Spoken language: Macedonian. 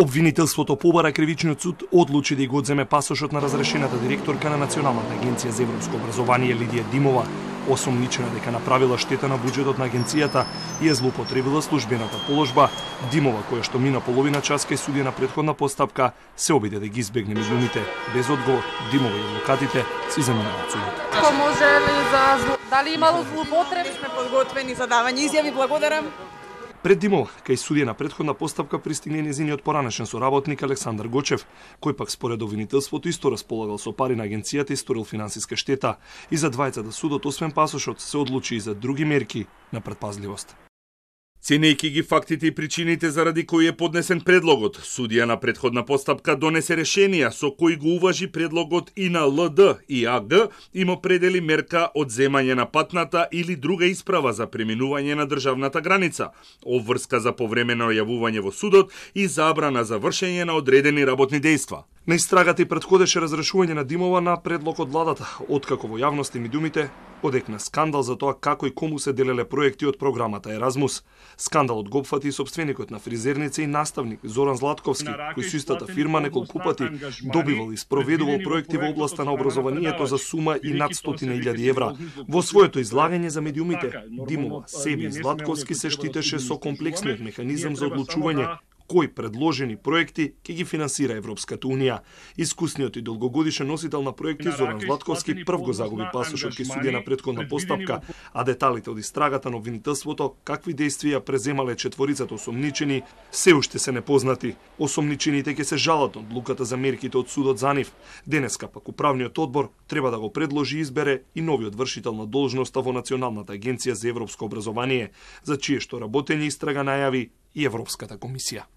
Обвинителството побара кривичниот суд одлучи да го одземе пасошот на разрешената директорка на Националната агенција за европско образование Лидија Димова, осомничена дека направила штета на буџетот на агенцијата и е злоупотребила службената положба, Димова која што мина половина час кај судија на предходна постапка се обиде да ги избегне милионите. Без одговор Димова и адвокатите заминаа од судот. за дали имало злоупотреб? Сме подготвени за давање изјави. Благодарам. Пред димол, кај судија на предходна поставка пристигне незиниот поранешен соработник Александар Гочев, кој пак според обвинителството исто располагал со пари на агенцијата и сторил финансиска штета. И за да судот, освен пасошот, се одлучи и за други мерки на предпазливост. Ценејќи ги фактите и причините заради кои е поднесен предлогот, судија на предходна постапка донесе решенија со кои го уважи предлогот и на ЛД и АГ и му предели мерка од земање на патната или друга исправа за преминување на државната граница, обврска за повремено јавување во судот и забрана за вршење на одредени работни дејства. На истрагата и предходеше разрешување на Димова на предлог од владата, откако во јавност и медиумите одекна скандал за тоа како и кому се делеле проекти од програмата Еразмус. Скандалот го и собственикот на фризерница и наставник Зоран Златковски, кој со истата фирма неколку пати добивал и спроведувал проекти во областа на образованието за сума и над 100.000 евра. Во своето излагање за медиумите, така Димова, себе и Златковски се штитеше со комплексниот механизам за одлучување да кои предложени проекти ќе ги финансира Европската Унија. Искусниот и долгогодишен носител на проекти Зоран Златковски прв го загуби пасошот кај судија на предходна постапка, а деталите од истрагата на обвинителството, какви действија преземале четворицата осомничени, се уште се непознати. Осомничените ќе се жалат од луката за мерките од судот за нив. Денеска пак управниот одбор треба да го предложи и избере и новиот вршител на должноста во Националната агенција за европско образование, за чие што работење истрага најави и Европската комисија.